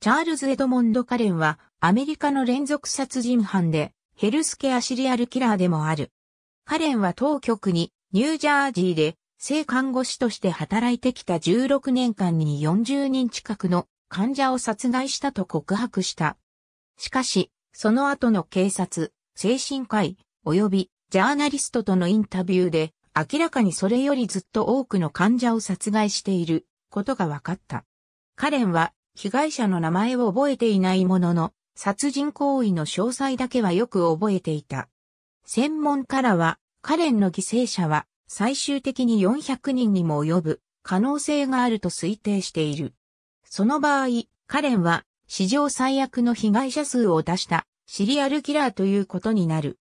チャールズ・エドモンド・カレンはアメリカの連続殺人犯でヘルスケアシリアルキラーでもある。カレンは当局にニュージャージーで性看護師として働いてきた16年間に40人近くの患者を殺害したと告白した。しかし、その後の警察、精神科医、及びジャーナリストとのインタビューで明らかにそれよりずっと多くの患者を殺害していることが分かった。カレンは被害者の名前を覚えていないものの、殺人行為の詳細だけはよく覚えていた。専門家らは、カレンの犠牲者は最終的に400人にも及ぶ可能性があると推定している。その場合、カレンは史上最悪の被害者数を出したシリアルキラーということになる。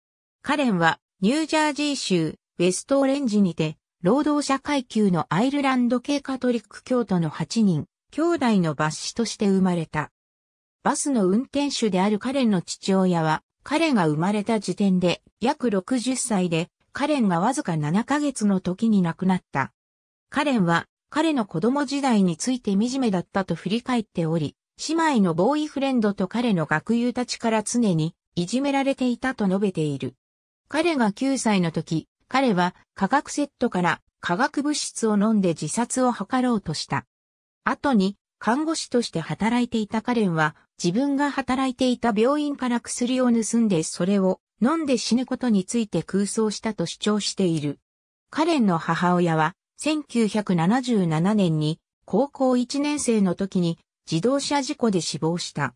カレンはニュージャージー州ウェストオレンジにて労働者階級のアイルランド系カトリック教徒の8人、兄弟の抜子として生まれた。バスの運転手である彼の父親は、彼が生まれた時点で約60歳で、彼がわずか7ヶ月の時に亡くなった。彼は彼の子供時代について惨めだったと振り返っており、姉妹のボーイフレンドと彼の学友たちから常にいじめられていたと述べている。彼が9歳の時、彼は化学セットから化学物質を飲んで自殺を図ろうとした。後に看護師として働いていたカレンは自分が働いていた病院から薬を盗んでそれを飲んで死ぬことについて空想したと主張している。カレンの母親は1977年に高校1年生の時に自動車事故で死亡した。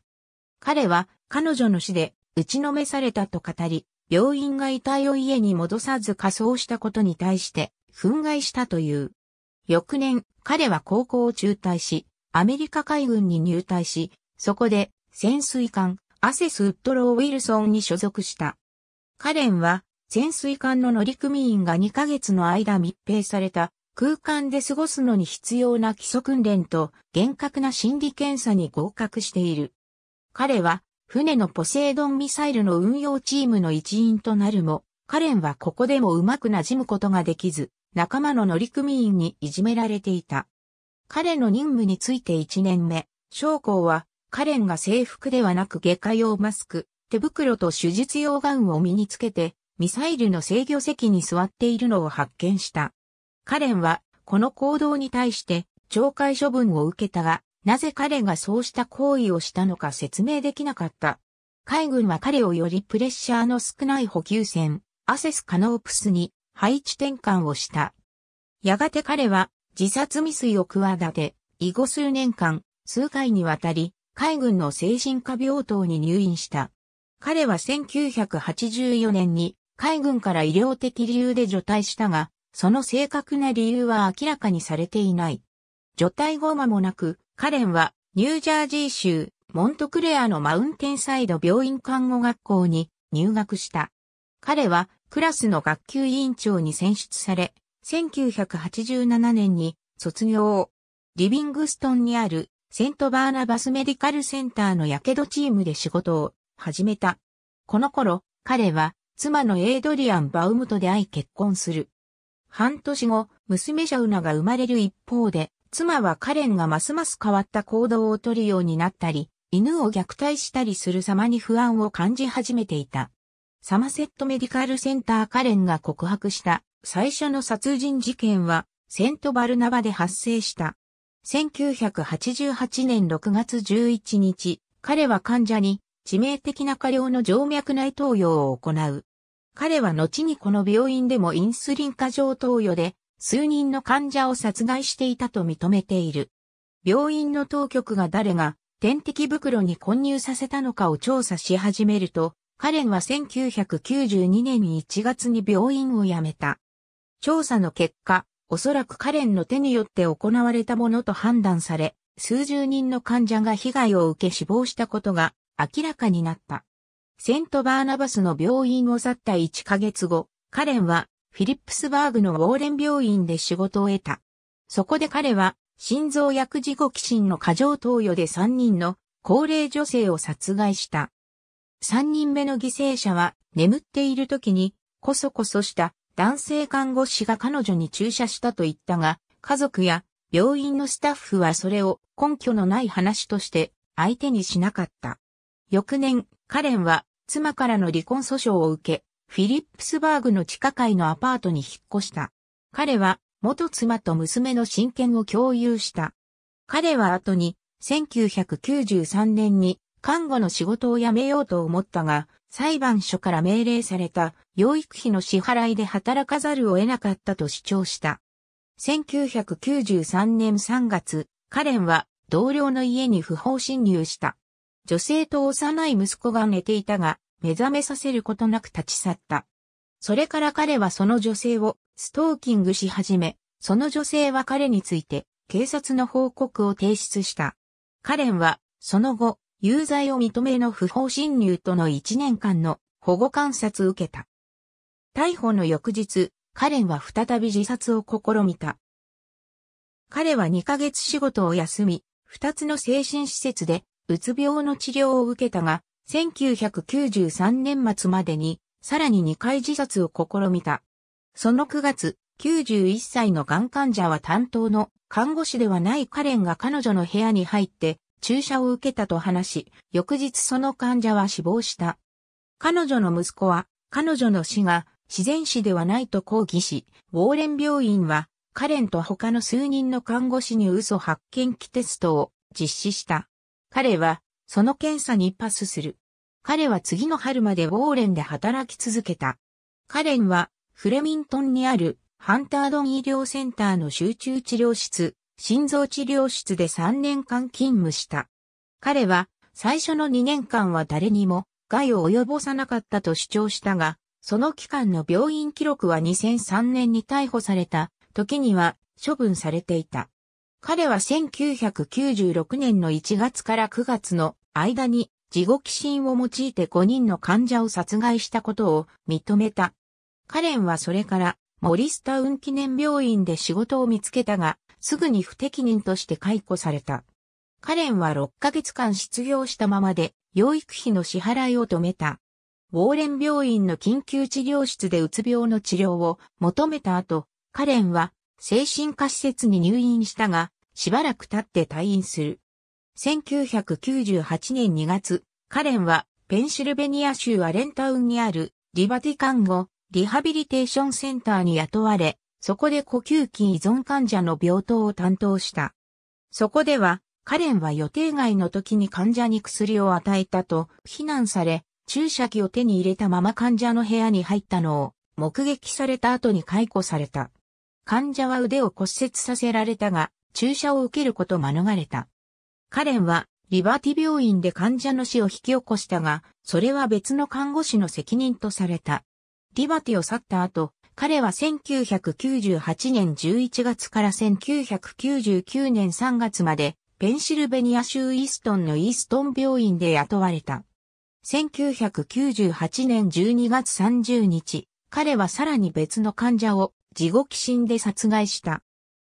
彼は彼女の死で打ちのめされたと語り、病院が遺体を家に戻さず仮装したことに対して憤慨したという。翌年、彼は高校を中退し、アメリカ海軍に入隊し、そこで潜水艦アセス・ウッドロー・ウィルソンに所属した。カレンは潜水艦の乗組員が2ヶ月の間密閉された空間で過ごすのに必要な基礎訓練と厳格な心理検査に合格している。彼は船のポセイドンミサイルの運用チームの一員となるも、カレンはここでもうまくなじむことができず、仲間の乗組員にいじめられていた。彼の任務について1年目、将校は、カレンが制服ではなく外科用マスク、手袋と手術用ガウンを身につけて、ミサイルの制御席に座っているのを発見した。カレンは、この行動に対して、懲戒処分を受けたが、なぜ彼がそうした行為をしたのか説明できなかった。海軍は彼をよりプレッシャーの少ない補給船、アセスカノープスに配置転換をした。やがて彼は自殺未遂を企て、以後数年間、数回にわたり、海軍の精神科病棟に入院した。彼は1984年に海軍から医療的理由で除隊したが、その正確な理由は明らかにされていない。除隊後間もなく、カレンはニュージャージー州モントクレアのマウンテンサイド病院看護学校に入学した。彼はクラスの学級委員長に選出され、1987年に卒業リビングストンにあるセントバーナバスメディカルセンターのやけどチームで仕事を始めた。この頃、彼は妻のエイドリアン・バウムと出会い結婚する。半年後、娘シャウナが生まれる一方で、妻はカレンがますます変わった行動を取るようになったり、犬を虐待したりする様に不安を感じ始めていた。サマセットメディカルセンターカレンが告白した最初の殺人事件はセントバルナバで発生した。1988年6月11日、彼は患者に致命的な過量の静脈内投与を行う。彼は後にこの病院でもインスリン過剰投与で数人の患者を殺害していたと認めている。病院の当局が誰が点滴袋に混入させたのかを調査し始めると、カレンは1992年1月に病院を辞めた。調査の結果、おそらくカレンの手によって行われたものと判断され、数十人の患者が被害を受け死亡したことが明らかになった。セントバーナバスの病院を去った1ヶ月後、カレンはフィリップスバーグのウォーレン病院で仕事を得た。そこで彼は心臓薬事後寄進の過剰投与で3人の高齢女性を殺害した。3人目の犠牲者は眠っている時にこそこそした男性看護師が彼女に注射したと言ったが、家族や病院のスタッフはそれを根拠のない話として相手にしなかった。翌年、カレンは妻からの離婚訴訟を受け、フィリップスバーグの地下階のアパートに引っ越した。彼は元妻と娘の親権を共有した。彼は後に1993年に看護の仕事を辞めようと思ったが、裁判所から命令された養育費の支払いで働かざるを得なかったと主張した。1993年3月、カレンは同僚の家に不法侵入した。女性と幼い息子が寝ていたが、目覚めさせることなく立ち去った。それから彼はその女性をストーキングし始め、その女性は彼について警察の報告を提出した。カレンは、その後、有罪を認めの不法侵入との1年間の保護観察受けた。逮捕の翌日、カレンは再び自殺を試みた。彼は2ヶ月仕事を休み、2つの精神施設でうつ病の治療を受けたが、1993年末までにさらに2回自殺を試みた。その9月、91歳のがん患者は担当の看護師ではないカレンが彼女の部屋に入って注射を受けたと話し、翌日その患者は死亡した。彼女の息子は、彼女の死が自然死ではないと抗議し、ウォーレン病院は、カレンと他の数人の看護師に嘘発見器テストを実施した。彼は、その検査にパスする。彼は次の春までウォーレンで働き続けた。カレンは、フレミントンにあるハンタードン医療センターの集中治療室、心臓治療室で3年間勤務した。彼は最初の2年間は誰にも害を及ぼさなかったと主張したが、その期間の病院記録は2003年に逮捕された時には処分されていた。彼は1996年の1月から9月の間に自己心を用いて5人の患者を殺害したことを認めた。カレンはそれからモリスタウン記念病院で仕事を見つけたが、すぐに不適任として解雇された。カレンは6ヶ月間失業したままで、養育費の支払いを止めた。ウォーレン病院の緊急治療室でうつ病の治療を求めた後、カレンは精神科施設に入院したが、しばらく経って退院する。1998年2月、カレンはペンシルベニア州アレンタウンにあるリバティ看護リハビリテーションセンターに雇われ、そこで呼吸器依存患者の病棟を担当した。そこでは、カレンは予定外の時に患者に薬を与えたと非難され、注射器を手に入れたまま患者の部屋に入ったのを目撃された後に解雇された。患者は腕を骨折させられたが、注射を受けること免れた。カレンはリバティ病院で患者の死を引き起こしたが、それは別の看護師の責任とされた。リバティを去った後、彼は1998年11月から1999年3月まで、ペンシルベニア州イーストンのイーストン病院で雇われた。1998年12月30日、彼はさらに別の患者を自己寄進で殺害した。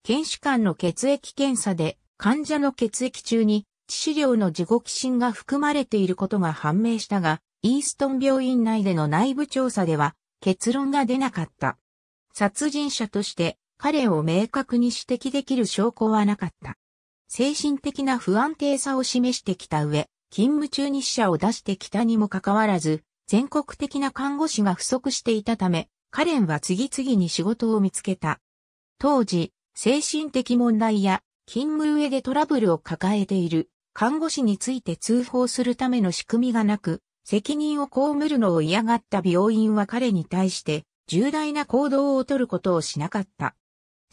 検視官の血液検査で患者の血液中に致死量の自己寄進が含まれていることが判明したが、イーストン病院内での内部調査では結論が出なかった。殺人者として彼を明確に指摘できる証拠はなかった。精神的な不安定さを示してきた上、勤務中に死者を出してきたにもかかわらず、全国的な看護師が不足していたため、カレンは次々に仕事を見つけた。当時、精神的問題や勤務上でトラブルを抱えている看護師について通報するための仕組みがなく、責任を被るのを嫌がった病院は彼に対して重大な行動をとることをしなかった。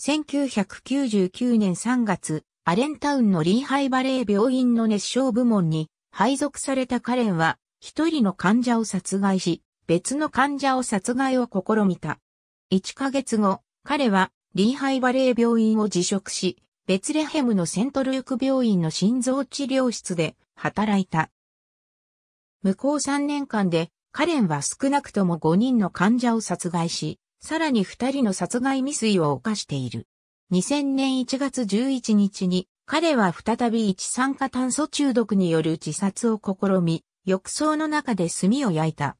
1999年3月、アレンタウンのリーハイバレー病院の熱傷部門に配属されたカレンは一人の患者を殺害し、別の患者を殺害を試みた。1ヶ月後、彼はリーハイバレー病院を辞職し、ベツレヘムのセントルーク病院の心臓治療室で働いた。向こう3年間で、カレンは少なくとも5人の患者を殺害し、さらに2人の殺害未遂を犯している。2000年1月11日に、彼は再び一酸化炭素中毒による自殺を試み、浴槽の中で炭を焼いた。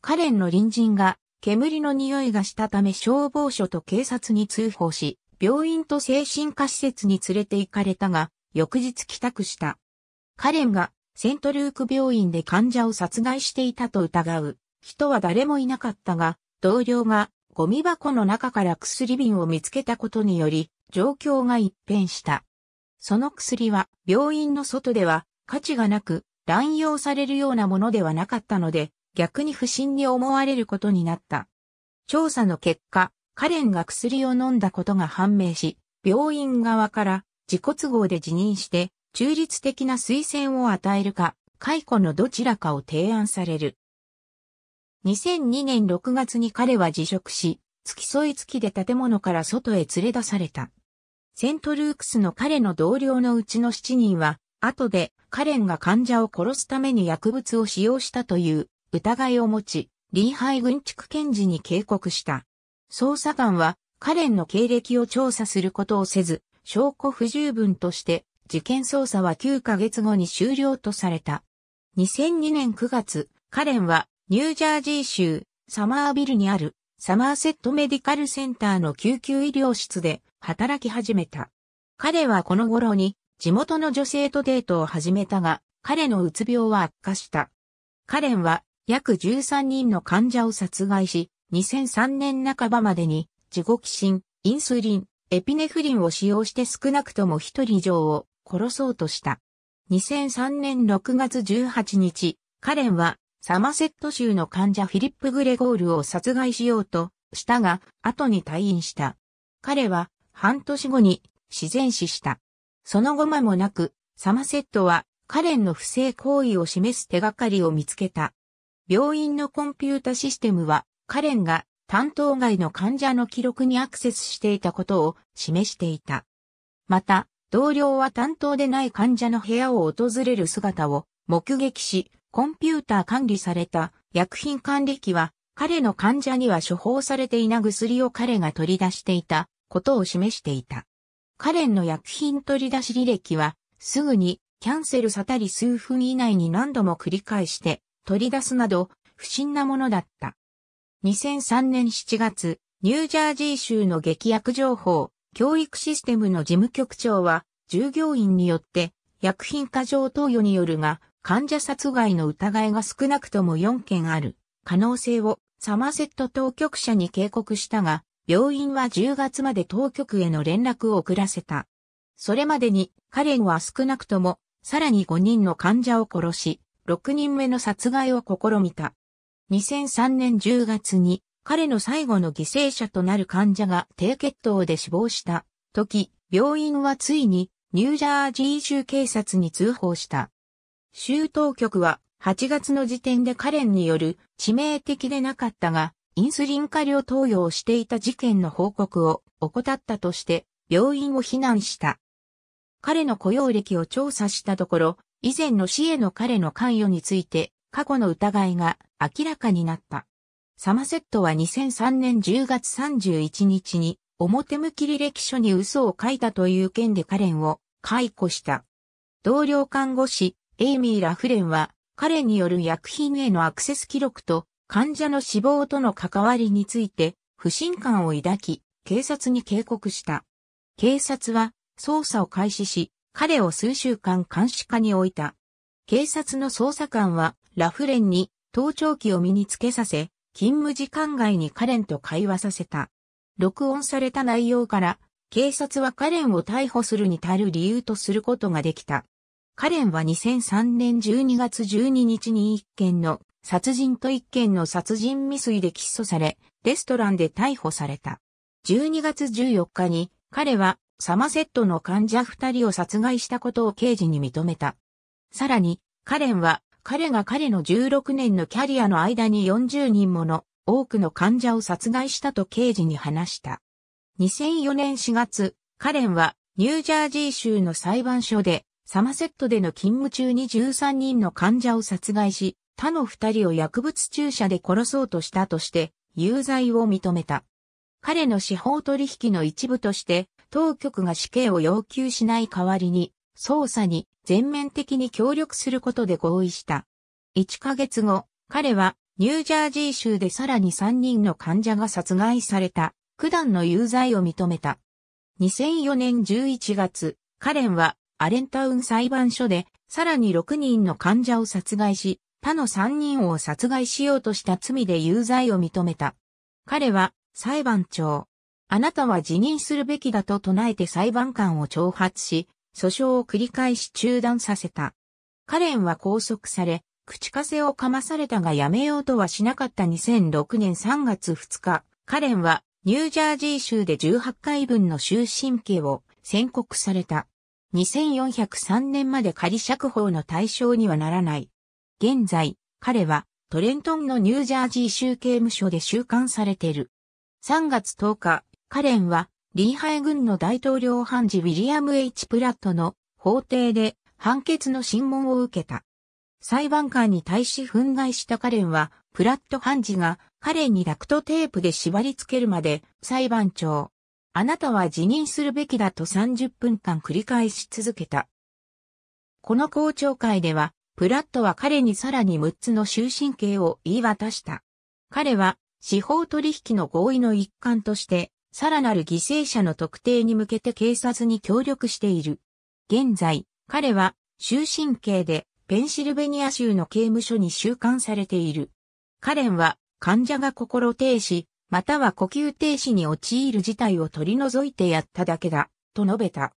カレンの隣人が煙の匂いがしたため消防署と警察に通報し、病院と精神科施設に連れて行かれたが、翌日帰宅した。カレンがセントルーク病院で患者を殺害していたと疑う人は誰もいなかったが、同僚がゴミ箱の中から薬瓶を見つけたことにより、状況が一変した。その薬は病院の外では価値がなく乱用されるようなものではなかったので、逆に不審に思われることになった。調査の結果、カレンが薬を飲んだことが判明し、病院側から自己都合で辞任して中立的な推薦を与えるか、解雇のどちらかを提案される。2002年6月に彼は辞職し、付き添い付きで建物から外へ連れ出された。セントルークスの彼の同僚のうちの7人は、後でカレンが患者を殺すために薬物を使用したという疑いを持ち、リーハイ軍地区検事に警告した。捜査官はカレンの経歴を調査することをせず、証拠不十分として事件捜査は9ヶ月後に終了とされた。2002年9月、カレンはニュージャージー州サマービルにあるサマーセットメディカルセンターの救急医療室で働き始めた。彼はこの頃に地元の女性とデートを始めたが、彼のうつ病は悪化した。カレンは約13人の患者を殺害し、2003年半ばまでに、自己寄進、インスリン、エピネフリンを使用して少なくとも1人以上を殺そうとした。2003年6月18日、カレンはサマセット州の患者フィリップ・グレゴールを殺害しようとしたが、後に退院した。彼は半年後に自然死した。その後間もなく、サマセットはカレンの不正行為を示す手がかりを見つけた。病院のコンピュータシステムは、カレンが担当外の患者の記録にアクセスしていたことを示していた。また、同僚は担当でない患者の部屋を訪れる姿を目撃し、コンピューター管理された薬品管理機は、彼の患者には処方されていない薬を彼が取り出していたことを示していた。カレンの薬品取り出し履歴は、すぐにキャンセルさたり数分以内に何度も繰り返して取り出すなど不審なものだった。2003年7月、ニュージャージー州の劇薬情報教育システムの事務局長は、従業員によって薬品過剰投与によるが、患者殺害の疑いが少なくとも4件ある可能性をサマセット当局者に警告したが、病院は10月まで当局への連絡を遅らせた。それまでにカレンは少なくともさらに5人の患者を殺し、6人目の殺害を試みた。2003年10月に彼の最後の犠牲者となる患者が低血糖で死亡した時、病院はついにニュージャージー州警察に通報した。州当局は8月の時点でカレンによる致命的でなかったが、インスリン過量投与をしていた事件の報告を怠ったとして病院を非難した。彼の雇用歴を調査したところ、以前の死への彼の関与について過去の疑いが明らかになった。サマセットは2003年10月31日に表向き履歴書に嘘を書いたという件でカレンを解雇した。同僚看護師、エイミー・ラフレンは、カレンによる薬品へのアクセス記録と患者の死亡との関わりについて不信感を抱き、警察に警告した。警察は捜査を開始し、彼を数週間監視下に置いた。警察の捜査官はラフレンに盗聴器を身につけさせ、勤務時間外にカレンと会話させた。録音された内容から、警察はカレンを逮捕するに足る理由とすることができた。カレンは2003年12月12日に1件の殺人と1件の殺人未遂で起訴され、レストランで逮捕された。12月14日に彼はサマセットの患者2人を殺害したことを刑事に認めた。さらに、カレンは彼が彼の16年のキャリアの間に40人もの多くの患者を殺害したと刑事に話した。2004年4月、カレンはニュージャージー州の裁判所でサマセットでの勤務中に13人の患者を殺害し、他の2人を薬物注射で殺そうとしたとして有罪を認めた。彼の司法取引の一部として当局が死刑を要求しない代わりに捜査に全面的に協力することで合意した。1ヶ月後、彼はニュージャージー州でさらに3人の患者が殺害された、九段の有罪を認めた。2004年11月、カレンはアレンタウン裁判所でさらに6人の患者を殺害し、他の3人を殺害しようとした罪で有罪を認めた。彼は裁判長。あなたは辞任するべきだと唱えて裁判官を挑発し、訴訟を繰り返し中断させた。カレンは拘束され、口枷をかまされたがやめようとはしなかった2006年3月2日、カレンはニュージャージー州で18回分の終身刑を宣告された。2403年まで仮釈放の対象にはならない。現在、彼はトレントンのニュージャージー州刑務所で収監されている。3月10日、カレンはリーハイ軍の大統領判事ウィリアム・ H・ プラットの法廷で判決の審問を受けた。裁判官に対し憤慨したカレンは、プラット判事がカレンにダクトテープで縛り付けるまで裁判長。あなたは辞任するべきだと30分間繰り返し続けた。この公聴会では、プラットは彼にさらに6つの終身刑を言い渡した。彼は、司法取引の合意の一環として、さらなる犠牲者の特定に向けて警察に協力している。現在、彼は終身刑でペンシルベニア州の刑務所に収監されている。カレンは患者が心停止、または呼吸停止に陥る事態を取り除いてやっただけだ、と述べた。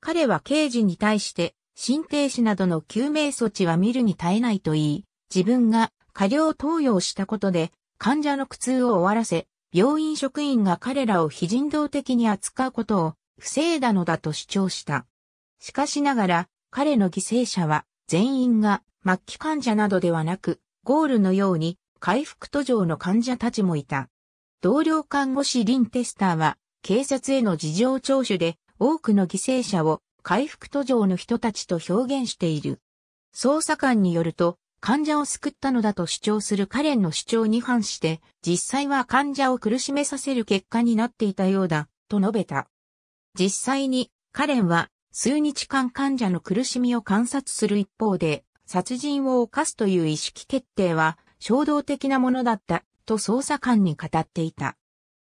彼は刑事に対して心停止などの救命措置は見るに耐えないと言い、自分が過量投与をしたことで患者の苦痛を終わらせ、病院職員が彼らを非人道的に扱うことを防いだのだと主張した。しかしながら、彼の犠牲者は全員が末期患者などではなく、ゴールのように回復途上の患者たちもいた。同僚看護師リン・テスターは、警察への事情聴取で多くの犠牲者を回復途上の人たちと表現している。捜査官によると、患者を救ったのだと主張するカレンの主張に反して、実際は患者を苦しめさせる結果になっていたようだ、と述べた。実際に、カレンは、数日間患者の苦しみを観察する一方で、殺人を犯すという意識決定は、衝動的なものだった、と捜査官に語っていた。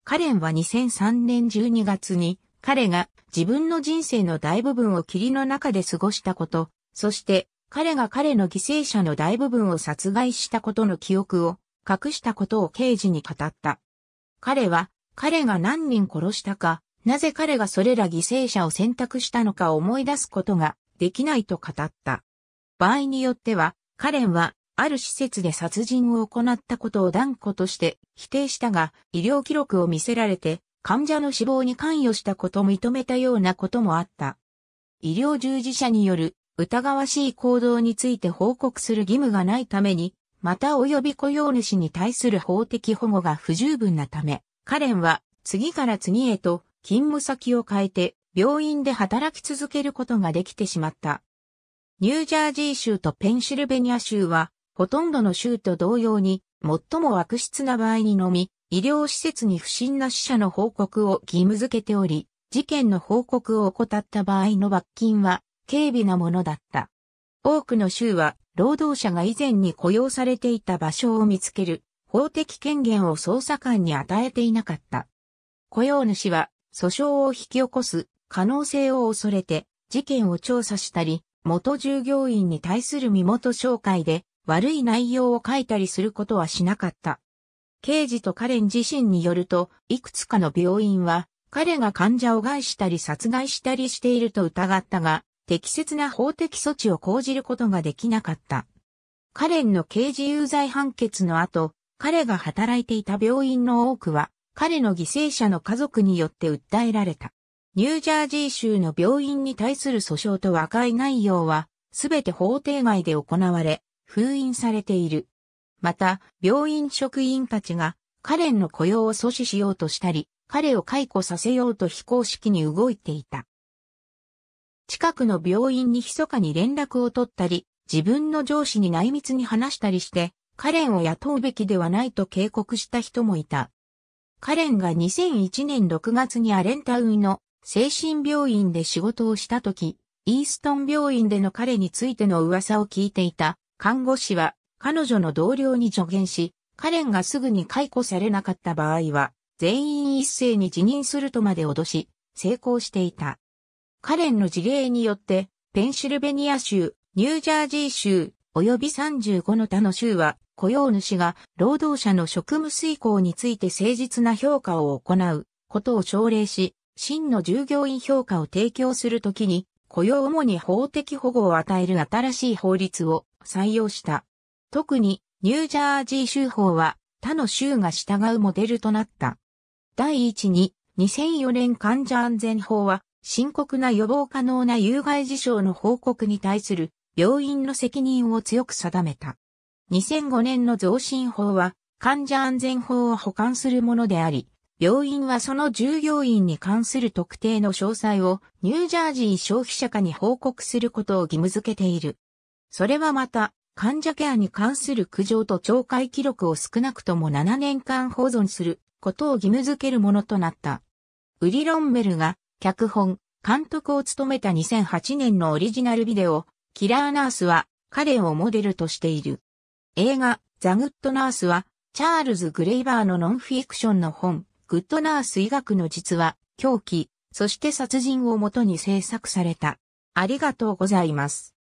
カレンは2003年12月に、彼が自分の人生の大部分を霧の中で過ごしたこと、そして彼が彼の犠牲者の大部分を殺害したことの記憶を隠したことを刑事に語った。彼は、彼が何人殺したか、なぜ彼がそれら犠牲者を選択したのかを思い出すことができないと語った。場合によっては、カレンは、ある施設で殺人を行ったことを断固として否定したが、医療記録を見せられて、患者の死亡に関与したことを認めたようなこともあった。医療従事者による疑わしい行動について報告する義務がないために、また及び雇用主に対する法的保護が不十分なため、カレンは次から次へと勤務先を変えて病院で働き続けることができてしまった。ニュージャージー州とペンシルベニア州は、ほとんどの州と同様に、最も悪質な場合にのみ、医療施設に不審な死者の報告を義務付けており、事件の報告を怠った場合の罰金は軽微なものだった。多くの州は、労働者が以前に雇用されていた場所を見つける、法的権限を捜査官に与えていなかった。雇用主は、訴訟を引き起こす可能性を恐れて、事件を調査したり、元従業員に対する身元紹介で、悪い内容を書いたりすることはしなかった。刑事とカレン自身によると、いくつかの病院は、彼が患者を害したり殺害したりしていると疑ったが、適切な法的措置を講じることができなかった。カレンの刑事有罪判決の後、彼が働いていた病院の多くは、彼の犠牲者の家族によって訴えられた。ニュージャージー州の病院に対する訴訟と和解内容は、すべて法廷外で行われ、封印されている。また、病院職員たちが、カレンの雇用を阻止しようとしたり、彼を解雇させようと非公式に動いていた。近くの病院に密かに連絡を取ったり、自分の上司に内密に話したりして、カレンを雇うべきではないと警告した人もいた。カレンが2001年6月にアレンタウンの精神病院で仕事をした時、イーストン病院での彼についての噂を聞いていた看護師は彼女の同僚に助言し、カレンがすぐに解雇されなかった場合は、全員一斉に辞任するとまで脅し、成功していた。カレンの事例によって、ペンシルベニア州、ニュージャージー州、及び35の他の州は、雇用主が労働者の職務遂行について誠実な評価を行うことを奨励し、真の従業員評価を提供するときに、雇用主に法的保護を与える新しい法律を採用した。特に、ニュージャージー州法は、他の州が従うモデルとなった。第1に、2004年患者安全法は、深刻な予防可能な有害事象の報告に対する病院の責任を強く定めた。2005年の増進法は患者安全法を保管するものであり、病院はその従業員に関する特定の詳細をニュージャージー消費者課に報告することを義務付けている。それはまた、患者ケアに関する苦情と懲戒記録を少なくとも7年間保存することを義務付けるものとなった。ウリロンメルが脚本、監督を務めた2008年のオリジナルビデオ、キラーナースは彼をモデルとしている。映画、ザ・グッド・ナースは、チャールズ・グレイバーのノンフィクションの本、グッド・ナース医学の実話、狂気、そして殺人をもとに制作された。ありがとうございます。